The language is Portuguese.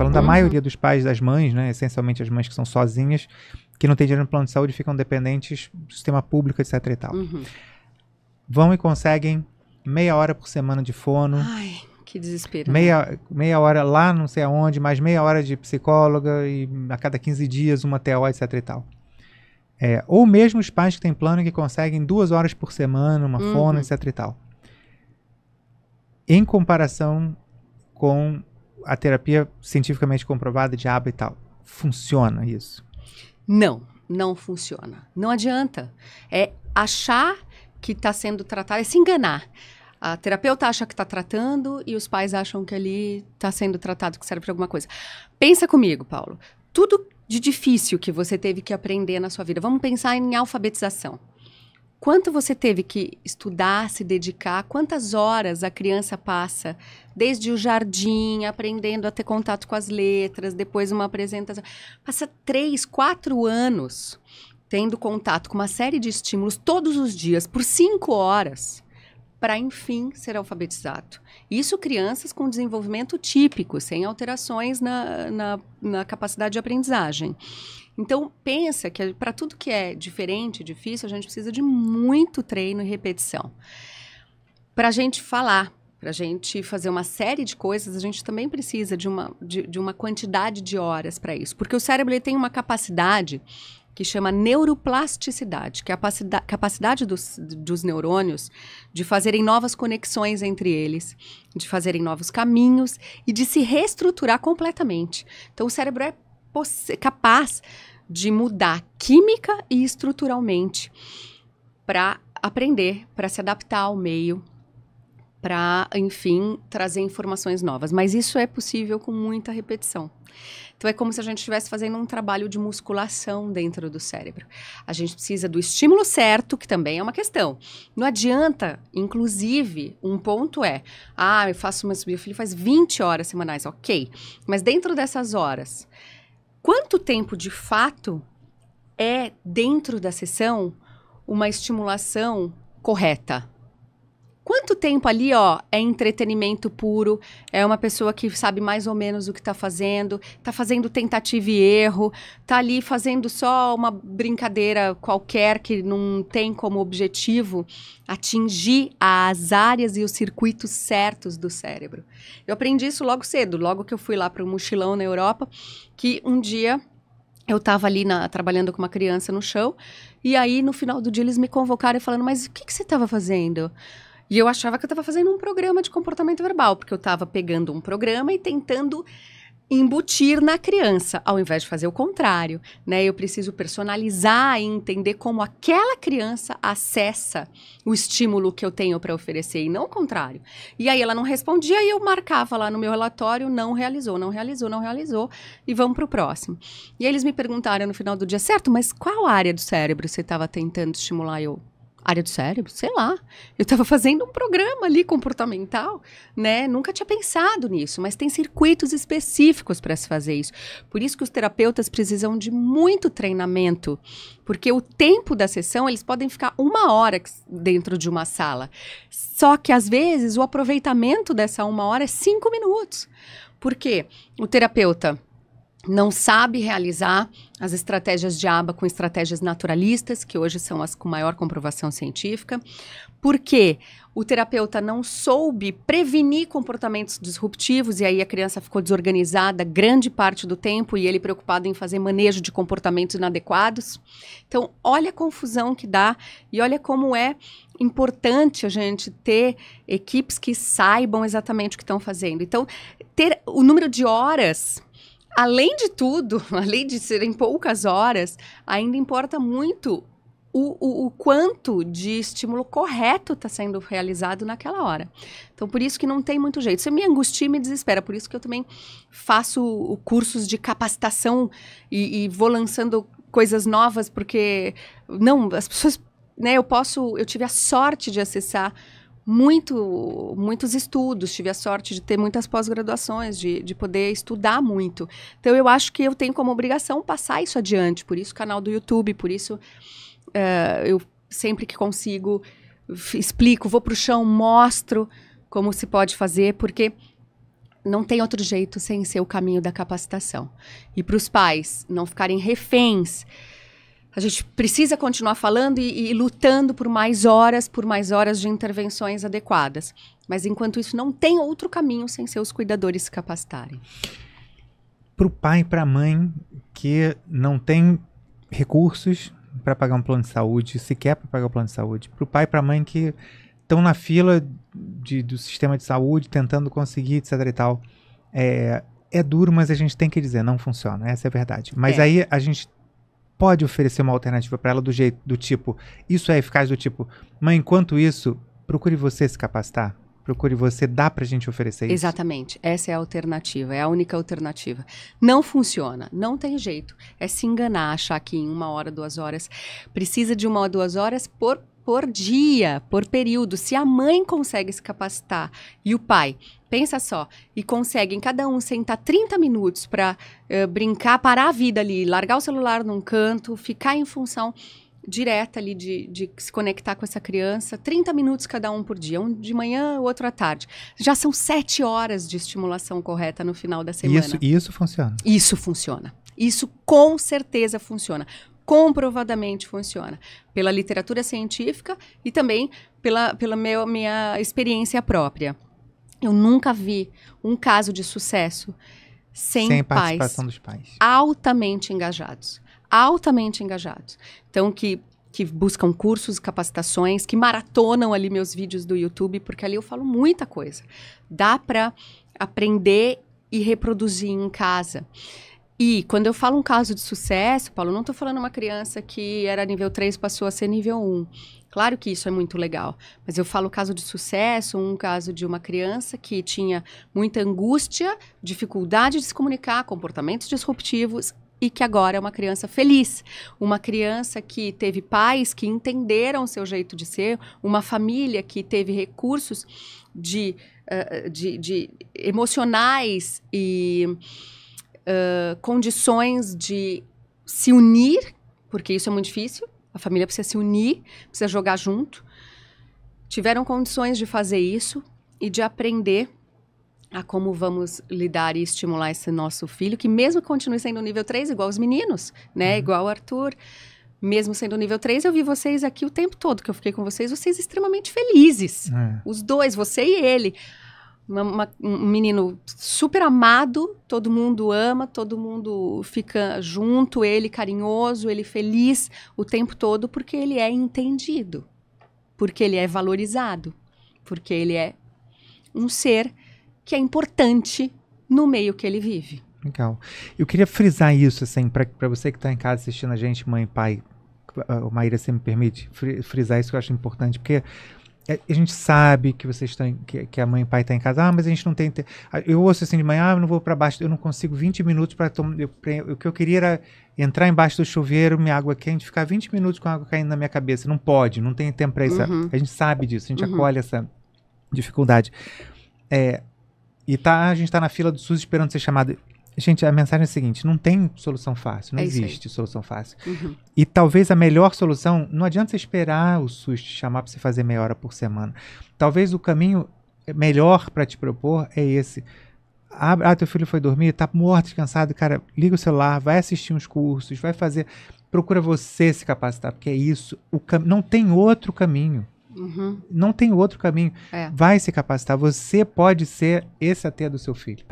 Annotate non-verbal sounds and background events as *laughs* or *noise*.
falando da uhum. maioria dos pais, das mães, né? Essencialmente as mães que são sozinhas, que não têm dinheiro no plano de saúde, ficam dependentes do sistema público, etc e tal. Uhum. Vão e conseguem meia hora por semana de fono. Ai, que desespero. Meia, né? meia hora lá, não sei aonde, mas meia hora de psicóloga e a cada 15 dias uma TO, etc e tal. É, ou mesmo os pais que têm plano que conseguem duas horas por semana, uma uhum. fono, etc e tal. Em comparação com a terapia cientificamente comprovada de aba e tal. Funciona isso? Não, não funciona. Não adianta. É achar que está sendo tratado, é se enganar. A terapeuta acha que está tratando e os pais acham que ali está sendo tratado, que serve para alguma coisa. Pensa comigo, Paulo. Tudo de difícil que você teve que aprender na sua vida. Vamos pensar em alfabetização quanto você teve que estudar, se dedicar, quantas horas a criança passa, desde o jardim, aprendendo a ter contato com as letras, depois uma apresentação. Passa três, quatro anos tendo contato com uma série de estímulos todos os dias, por cinco horas, para enfim ser alfabetizado. Isso crianças com desenvolvimento típico, sem alterações na, na, na capacidade de aprendizagem. Então, pensa que para tudo que é diferente, difícil, a gente precisa de muito treino e repetição. Para a gente falar, para a gente fazer uma série de coisas, a gente também precisa de uma, de, de uma quantidade de horas para isso. Porque o cérebro ele tem uma capacidade que chama neuroplasticidade, que é a capacidade, capacidade dos, dos neurônios de fazerem novas conexões entre eles, de fazerem novos caminhos e de se reestruturar completamente. Então, o cérebro é capaz de mudar química e estruturalmente para aprender, para se adaptar ao meio, para, enfim, trazer informações novas. Mas isso é possível com muita repetição. Então é como se a gente estivesse fazendo um trabalho de musculação dentro do cérebro. A gente precisa do estímulo certo, que também é uma questão. Não adianta, inclusive, um ponto é: ah, eu faço meu filho faz 20 horas semanais, ok. Mas dentro dessas horas, Quanto tempo de fato é dentro da sessão uma estimulação correta? Quanto tempo ali, ó, é entretenimento puro, é uma pessoa que sabe mais ou menos o que tá fazendo, tá fazendo tentativa e erro, tá ali fazendo só uma brincadeira qualquer que não tem como objetivo atingir as áreas e os circuitos certos do cérebro. Eu aprendi isso logo cedo, logo que eu fui lá para o mochilão na Europa, que um dia eu estava ali na, trabalhando com uma criança no chão, e aí no final do dia eles me convocaram e falando: Mas o que, que você estava fazendo? E eu achava que eu estava fazendo um programa de comportamento verbal, porque eu estava pegando um programa e tentando embutir na criança, ao invés de fazer o contrário, né? Eu preciso personalizar e entender como aquela criança acessa o estímulo que eu tenho para oferecer e não o contrário. E aí ela não respondia e eu marcava lá no meu relatório, não realizou, não realizou, não realizou e vamos para o próximo. E eles me perguntaram no final do dia, certo? Mas qual área do cérebro você estava tentando estimular eu? área do cérebro, sei lá. Eu estava fazendo um programa ali comportamental, né? Nunca tinha pensado nisso, mas tem circuitos específicos para se fazer isso. Por isso que os terapeutas precisam de muito treinamento, porque o tempo da sessão eles podem ficar uma hora dentro de uma sala. Só que às vezes o aproveitamento dessa uma hora é cinco minutos. Porque o terapeuta não sabe realizar as estratégias de aba com estratégias naturalistas, que hoje são as com maior comprovação científica, porque o terapeuta não soube prevenir comportamentos disruptivos e aí a criança ficou desorganizada grande parte do tempo e ele preocupado em fazer manejo de comportamentos inadequados. Então, olha a confusão que dá e olha como é importante a gente ter equipes que saibam exatamente o que estão fazendo. Então, ter o número de horas Além de tudo, *laughs* além de serem poucas horas, ainda importa muito o, o, o, quanto de estímulo correto está sendo realizado naquela hora. Então, por isso que não tem muito jeito. Você me angustia e me desespera. Por isso que eu também faço cursos de capacitação e, e vou lançando coisas novas, porque não, as pessoas. Né, eu posso, eu tive a sorte de acessar muito, muitos estudos, tive a sorte de ter muitas pós-graduações, de, de poder estudar muito. Então, eu acho que eu tenho como obrigação passar isso adiante, por isso canal do YouTube, por isso uh, eu sempre que consigo explico, vou para o chão, mostro como se pode fazer, porque não tem outro jeito sem ser o caminho da capacitação. E para os pais não ficarem reféns a gente precisa continuar falando e, e, lutando por mais horas, por mais horas de intervenções adequadas. Mas enquanto isso, não tem outro caminho sem seus cuidadores se capacitarem. Para o pai e para a mãe que não tem recursos para pagar um plano de saúde, sequer para pagar um plano de saúde, para o pai e para a mãe que estão na fila de, do sistema de saúde tentando conseguir, etc. e tal. É, é duro, mas a gente tem que dizer, não funciona. Essa é a verdade. Mas é. aí a gente pode oferecer uma alternativa para ela do jeito do tipo, isso é eficaz do tipo, mas enquanto isso, procure você se capacitar. Procure você, dá para a gente oferecer isso. Exatamente, essa é a alternativa, é a única alternativa. Não funciona, não tem jeito. É se enganar, achar que em uma hora, duas horas, precisa de uma ou duas horas por por dia, por período. Se a mãe consegue se capacitar e o pai, pensa só, e conseguem cada um sentar 30 minutos para uh, eh, brincar, parar a vida ali, largar o celular num canto, ficar em função direta ali de, de, se conectar com essa criança, 30 minutos cada um por dia, um de manhã, o outro à tarde. Já são sete horas de estimulação correta no final da semana. Isso, isso funciona. Isso funciona. Isso com certeza funciona comprovadamente funciona, pela literatura científica e também pela, pela meu, minha experiência própria. Eu nunca vi um caso de sucesso sem, sem pais, pais altamente engajados. Altamente engajados. Então, que que buscam cursos, capacitações, que maratonam ali meus vídeos do YouTube, porque ali eu falo muita coisa. Dá para aprender e reproduzir em casa. E quando eu falo um caso de sucesso, Paulo, não estou falando uma criança que era nível 3 passou a ser nível 1. Claro que isso é muito legal, mas eu falo caso de sucesso, um caso de uma criança que tinha muita angústia, dificuldade de se comunicar, comportamentos disruptivos e que agora é uma criança feliz, uma criança que teve pais que entenderam o seu jeito de ser, uma família que teve recursos de, eh, de, de emocionais e condições de se unir, porque isso é muito difícil, a família precisa se unir, precisa jogar junto. Tiveram condições de fazer isso e de aprender a como vamos lidar e estimular esse nosso filho, que mesmo continue sendo nível 3, igual os meninos, né? Uhum. Igual o Arthur. Mesmo sendo nível 3, eu vi vocês aqui o tempo todo que eu fiquei com vocês, vocês extremamente felizes. É. Os dois, você e ele. Uma, uma, um menino super amado, todo mundo ama, todo mundo fica junto, ele carinhoso, ele feliz o tempo todo, porque ele é entendido, porque ele é valorizado, porque ele é um ser que é importante no meio que ele vive. Legal. Eu queria frisar isso, assim, para você que está em casa assistindo a gente, mãe, pai, o Maíra, você me permite frisar isso que eu acho importante, porque é, a gente sabe que vocês estão que, que, a mãe e o pai estão tá em casa. Ah, mas a gente não tem. Ah, eu ouço assim de manhã, ah, eu não vou para baixo, eu não consigo 20 minutos para tomar. O que eu queria era entrar embaixo do chuveiro, minha água quente, ficar 20 minutos com a água caindo na minha cabeça. Não pode, não tem tempo para isso. Uhum. A gente sabe disso, a gente uhum. acolhe essa dificuldade. É, e tá, a gente está na fila do SUS esperando ser chamado. Gente, a mensagem é a seguinte: não tem solução fácil, não é existe solução fácil. Uhum. E talvez a melhor solução, não adianta você esperar o SUS te chamar para você fazer meia hora por semana. Talvez o caminho melhor para te propor é esse. Ah, teu filho foi dormir, tá morto, descansado, cara, liga o celular, vai assistir uns cursos, vai fazer. Procura você se capacitar, porque é isso. O cam... Não tem outro caminho. Uhum. Não tem outro caminho. É. Vai se capacitar. Você pode ser esse até do seu filho.